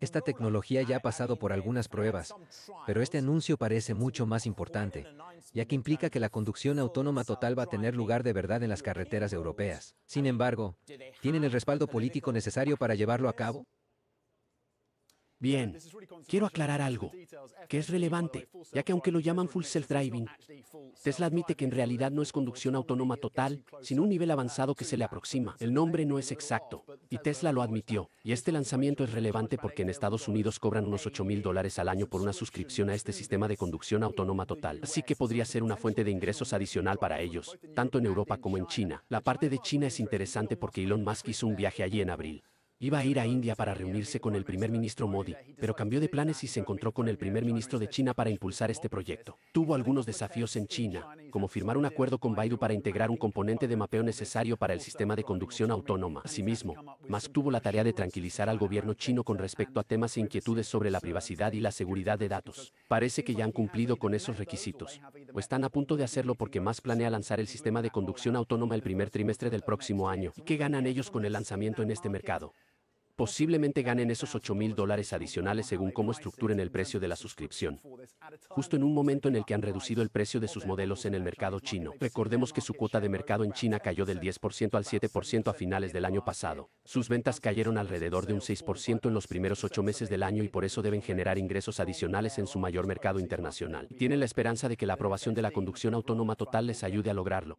Esta tecnología ya ha pasado por algunas pruebas, pero este anuncio parece mucho más importante, ya que implica que la conducción autónoma total va a tener lugar de verdad en las carreteras europeas. Sin embargo, ¿tienen el respaldo político necesario para llevarlo a cabo? Bien, quiero aclarar algo que es relevante, ya que aunque lo llaman full self-driving, Tesla admite que en realidad no es conducción autónoma total, sino un nivel avanzado que se le aproxima. El nombre no es exacto, y Tesla lo admitió, y este lanzamiento es relevante porque en Estados Unidos cobran unos 8 mil dólares al año por una suscripción a este sistema de conducción autónoma total, así que podría ser una fuente de ingresos adicional para ellos, tanto en Europa como en China. La parte de China es interesante porque Elon Musk hizo un viaje allí en abril. Iba a ir a India para reunirse con el primer ministro Modi, pero cambió de planes y se encontró con el primer ministro de China para impulsar este proyecto. Tuvo algunos desafíos en China, como firmar un acuerdo con Baidu para integrar un componente de mapeo necesario para el sistema de conducción autónoma. Asimismo, Musk tuvo la tarea de tranquilizar al gobierno chino con respecto a temas e inquietudes sobre la privacidad y la seguridad de datos. Parece que ya han cumplido con esos requisitos, o están a punto de hacerlo porque Musk planea lanzar el sistema de conducción autónoma el primer trimestre del próximo año. ¿Y qué ganan ellos con el lanzamiento en este mercado? Posiblemente ganen esos 8 mil dólares adicionales según cómo estructuren el precio de la suscripción. Justo en un momento en el que han reducido el precio de sus modelos en el mercado chino. Recordemos que su cuota de mercado en China cayó del 10% al 7% a finales del año pasado. Sus ventas cayeron alrededor de un 6% en los primeros 8 meses del año y por eso deben generar ingresos adicionales en su mayor mercado internacional. Tienen la esperanza de que la aprobación de la conducción autónoma total les ayude a lograrlo.